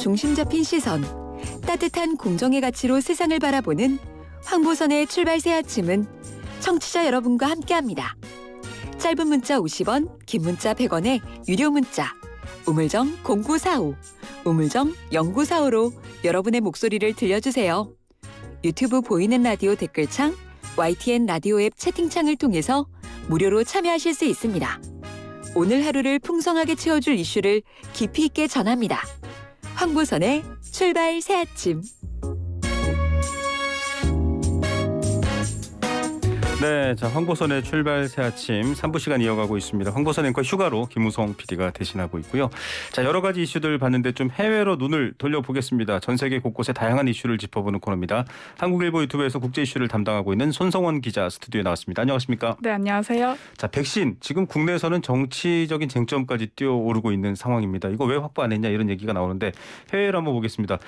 중심 잡힌 시선, 따뜻한 공정의 가치로 세상을 바라보는 황보선의 출발새 아침은 청취자 여러분과 함께합니다. 짧은 문자 50원, 긴 문자 1 0 0원의 유료 문자 우물정 0945, 우물정 0945로 여러분의 목소리를 들려주세요. 유튜브 보이는 라디오 댓글창, YTN 라디오 앱 채팅창을 통해서 무료로 참여하실 수 있습니다. 오늘 하루를 풍성하게 채워줄 이슈를 깊이 있게 전합니다. 황보선의 출발 새 아침. 네, 자 황보선의 출발 새 아침 3부 시간 이어가고 있습니다. 황보선 앵커 휴가로 김우성 PD가 대신하고 있고요. 자 여러 가지 이슈들 봤는데 좀 해외로 눈을 돌려보겠습니다. 전 세계 곳곳에 다양한 이슈를 짚어보는 코너입니다. 한국일보 유튜브에서 국제 이슈를 담당하고 있는 손성원 기자 스튜디오에 나왔습니다. 안녕하십니까? 네, 안녕하세요. 자 백신 지금 국내에서는 정치적인 쟁점까지 뛰어오르고 있는 상황입니다. 이거 왜 확보 안 했냐 이런 얘기가 나오는데 해외로 한번 보겠습니다.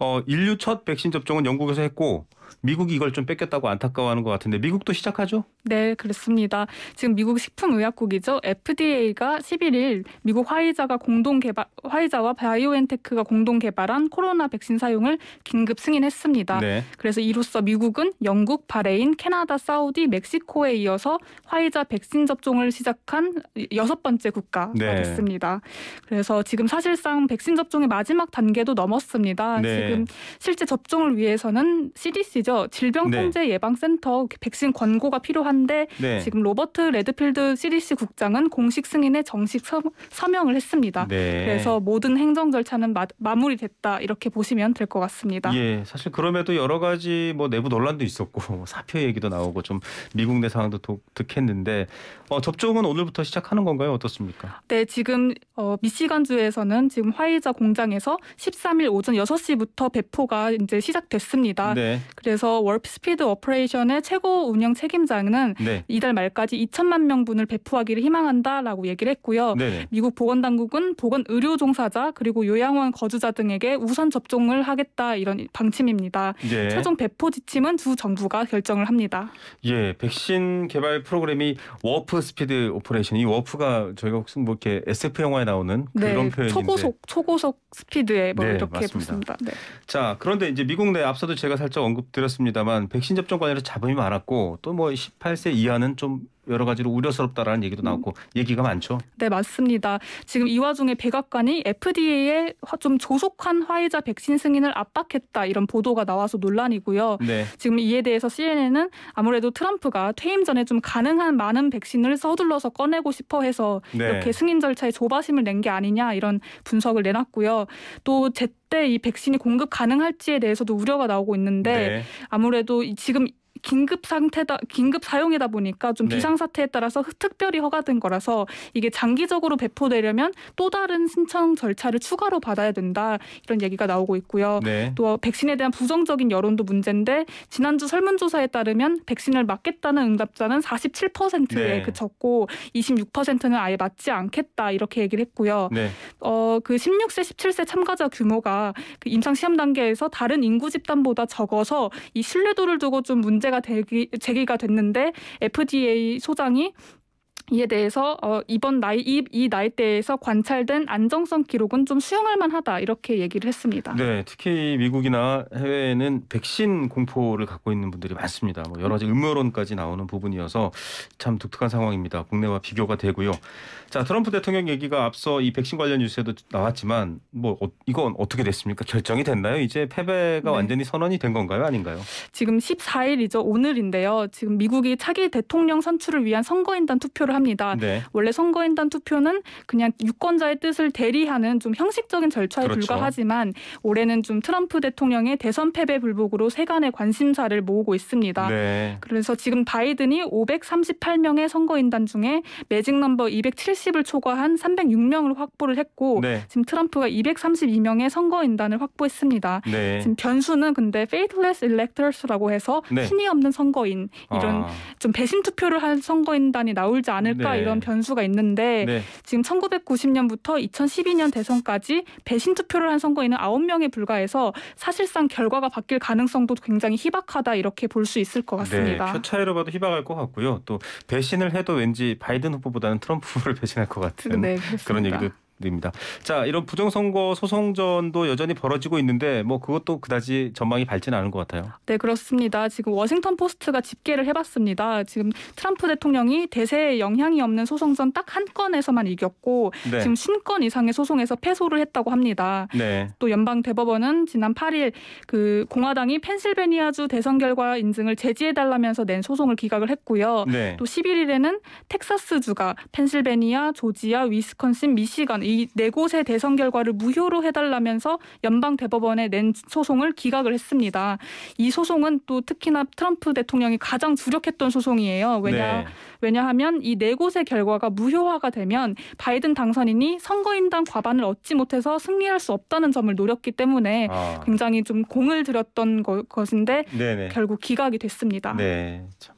어, 인류 첫 백신 접종은 영국에서 했고 미국이 이걸 좀 뺏겼다고 안타까워하는 것 같은데 미국도 시작하죠? 네, 그렇습니다. 지금 미국 식품의약국이죠. FDA가 11일 미국 화이자가 공동 개발 화이자와 바이오엔테크가 공동 개발한 코로나 백신 사용을 긴급 승인했습니다. 네. 그래서 이로써 미국은 영국, 바레인, 캐나다, 사우디, 멕시코에 이어서 화이자 백신 접종을 시작한 여섯 번째 국가가 네. 됐습니다. 그래서 지금 사실상 백신 접종의 마지막 단계도 넘었습니다. 네. 지금 실제 접종을 위해서는 CDC 아시죠? 질병통제예방센터 네. 백신 권고가 필요한데 네. 지금 로버트 레드필드 CDC 국장은 공식 승인에 정식 서명을 했습니다. 네. 그래서 모든 행정 절차는 마, 무리됐다 이렇게 보시면 될 것 같습니다. 예, 사실 그럼에도 여러 가지 뭐 내부 논란도 있었고 뭐 사표 얘기도 나오고 좀 미국 내 상황도 독특했는데 어, 접종은 오늘부터 시작하는 건가요? 어떻습니까? 네, 지금 어, 미시간 주에서는 지금 화이자 공장에서 13일 오전 6시부터 배포가 이제 시작됐습니다. 네. 그래서 월스피드 프 오퍼레이션의 최고 운영 책임자는 네. 이달 말까지 2천만 명분을 배포하기를 희망한다라고 얘기를 했고요. 네 미국 보건당국은 보건 의료 종사자 그리고 요양원 거주자 등에게 우선 접종을 하겠다 이런 방침입니다. 예. 최종 배포 지침은 두 정부가 결정을 합니다. 예, 백신 개발 프로그램이 워프 스피드 오퍼레이션 이 워프가 저희가 혹시 뭐 이렇게 SF 영화에 나오는 네, 그런 네, 표현인데 초고속 초고속 스피드에 뭐 네, 이렇게 맞습니다. 붙습니다. 네. 자, 그런데 이제 미국 내 앞서도 제가 살짝 언급 드렸습니다만 백신 접종 관련해서 잡음이 많았고 또 뭐 18세 이하는 좀 여러 가지로 우려스럽다라는 얘기도 음. 나왔고 음. 얘기가 많죠. 네 맞습니다. 지금 이 와중에 백악관이 FDA에 좀 조속한 화이자 백신 승인을 압박했다 이런 보도가 나와서 논란이고요. 네. 지금 이에 대해서 CNN은 아무래도 트럼프가 퇴임 전에 좀 가능한 많은 백신을 서둘러서 꺼내고 싶어 해서 네. 이렇게 승인 절차에 조바심을 낸 게 아니냐 이런 분석을 내놨고요. 또 제, 때이 백신이 공급 가능할지에 대해서도 우려가 나오고 있는데 네. 아무래도 지금 긴급 상태다 긴급 사용이다 보니까 좀 네. 비상 사태에 따라서 특별히 허가된 거라서 이게 장기적으로 배포되려면 또 다른 신청 절차를 추가로 받아야 된다 이런 얘기가 나오고 있고요. 네. 또 백신에 대한 부정적인 여론도 문제인데 지난주 설문조사에 따르면 백신을 맞겠다는 응답자는 47%에 네. 그쳤고 26%는 아예 맞지 않겠다 이렇게 얘기를 했고요. 어 그 16세 17세 참가자 규모가 그 임상 시험 단계에서 다른 인구 집단보다 적어서 이 신뢰도를 두고 좀 문제 문제가 되기 제기가 됐는데 FDA 소장이 이에 대해서 어, 이번 나이 이, 이 나이대에서 관찰된 안정성 기록은 좀 수용할 만하다 이렇게 얘기를 했습니다. 네, 특히 미국이나 해외에는 백신 공포를 갖고 있는 분들이 많습니다. 뭐 여러 가지 음모론까지 나오는 부분이어서 참 독특한 상황입니다. 국내와 비교가 되고요. 자, 트럼프 대통령 얘기가 앞서 이 백신 관련 뉴스에도 나왔지만 뭐 어, 이건 어떻게 됐습니까? 결정이 됐나요? 이제 패배가 네. 완전히 선언이 된 건가요, 아닌가요? 지금 14일이죠. 오늘인데요. 지금 미국이 차기 대통령 선출을 위한 선거인단 투표를 투표를 합니다. 네. 원래 선거인단 투표는 그냥 유권자의 뜻을 대리하는 좀 형식적인 절차에 그렇죠. 불과하지만 올해는 좀 트럼프 대통령의 대선 패배 불복으로 세간의 관심사를 모으고 있습니다. 네. 그래서 지금 바이든이 538명의 선거인단 중에 매직 넘버 270을 초과한 306명을 확보를 했고 네. 지금 트럼프가 232명의 선거인단을 확보했습니다. 네. 지금 변수는 근데 faithless electors라고 해서 신이 네. 없는 선거인 이런 아. 좀 배신 투표를 한 선거인단이 나올지 않안 않을까 네. 이런 변수가 있는데 네. 지금 1990년부터 2012년 대선까지 배신 투표를 한 선거인은 9명에 불과해서 사실상 결과가 바뀔 가능성도 굉장히 희박하다 이렇게 볼 수 있을 것 네. 같습니다. 네, 표 차이로 봐도 희박할 것 같고요. 또 배신을 해도 왠지 바이든 후보보다는 트럼프 후보를 배신할 것 같은 네, 그런 얘기도 드니다 자, 이런 부정선거 소송전도 여전히 벌어지고 있는데 뭐 그것도 그다지 전망이 밝지는 않은 것 같아요. 네, 그렇습니다. 지금 워싱턴 포스트가 집계를 해봤습니다. 지금 트럼프 대통령이 대세에 영향이 없는 소송전 딱 한 건에서만 이겼고 네. 지금 신건 이상의 소송에서 패소를 했다고 합니다. 네. 또 연방 대법원은 지난 8일 그 공화당이 펜실베니아주 대선 결과 인증을 제지해달라면서 낸 소송을 기각을 했고요. 네. 또 11일에는 텍사스주가 펜실베니아, 조지아, 위스콘신, 미시간 이네 곳의 대선 결과를 무효로 해달라면서 연방 대법원에 낸 소송을 기각을 했습니다. 이 소송은 또 특히나 트럼프 대통령이 가장 주력했던 소송이에요. 왜냐 네. 왜냐하면 이 네 곳의 결과가 무효화가 되면 바이든 당선인이 선거인단 과반을 얻지 못해서 승리할 수 없다는 점을 노렸기 때문에 아. 굉장히 좀 공을 들였던 것인데 네네. 결국 기각이 됐습니다. 네. 참.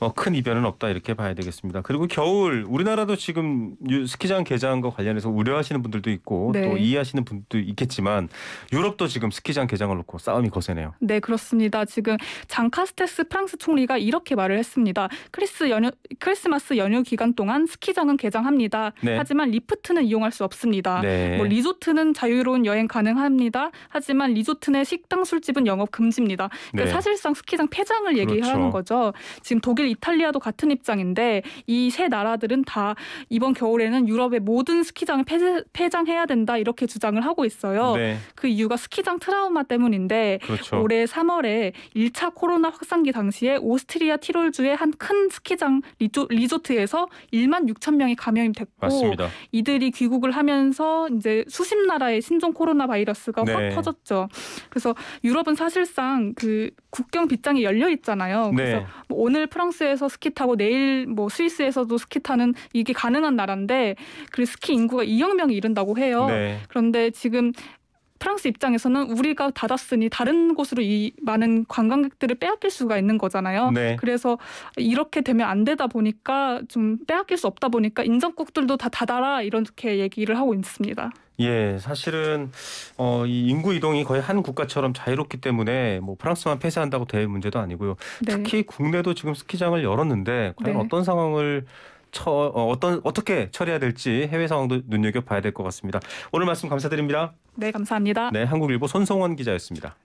어, 큰 이변은 없다 이렇게 봐야 되겠습니다. 그리고 겨울 우리나라도 지금 스키장 개장과 관련해서 우려하시는 분들도 있고 네. 또 이해하시는 분도 있겠지만 유럽도 지금 스키장 개장을 놓고 싸움이 거세네요. 네 그렇습니다. 지금 장 카스테스 프랑스 총리가 이렇게 말을 했습니다. 크리스 연휴, 크리스마스 연휴 기간 동안 스키장은 개장합니다. 네. 하지만 리프트는 이용할 수 없습니다. 네. 뭐 리조트는 자유로운 여행 가능합니다. 하지만 리조트 내 식당 술집은 영업 금지입니다. 그러니까 네. 사실상 스키장 폐장을 얘기하는 그렇죠. 거죠. 지금 독일, 이탈리아도 같은 입장인데 이 세 나라들은 다 이번 겨울에는 유럽의 모든 스키장을 폐장, 해야 된다 이렇게 주장을 하고 있어요. 네. 그 이유가 스키장 트라우마 때문인데 그렇죠. 올해 3월에 1차 코로나 확산기 당시에 오스트리아 티롤주의 한 큰 스키장 리조, 트에서 1만 6천 명이 감염이 됐고 맞습니다. 이들이 귀국을 하면서 이제 수십 나라의 신종 코로나 바이러스가 네. 확 터졌죠. 그래서 유럽은 사실상 그 국경 빗장이 열려 있잖아요. 네. 그래서 네. 뭐 오늘 오늘 프랑스에서 스키 타고 내일 뭐 스위스에서도 스키 타는 이게 가능한 나라인데 그 스키 인구가 2억 명이 이른다고 해요. 네. 그런데 지금 프랑스 입장에서는 우리가 닫았으니 다른 곳으로 이 많은 관광객들을 빼앗길 수가 있는 거잖아요. 네. 그래서 이렇게 되면 안 되다 보니까 좀 빼앗길 수 없다 보니까 인접국들도 다 닫아라 이렇게 얘기를 하고 있습니다. 예, 사실은 어, 이 인구 이동이 거의 한 국가처럼 자유롭기 때문에 뭐 프랑스만 폐쇄한다고 될 문제도 아니고요. 네. 특히 국내도 지금 스키장을 열었는데 과연 네. 어떤 상황을 처, 어, 어떤 어떻게 처리해야 될지 해외 상황도 눈여겨 봐야 될 것 같습니다. 오늘 말씀 감사드립니다. 네, 감사합니다. 네, 한국일보 손성원 기자였습니다.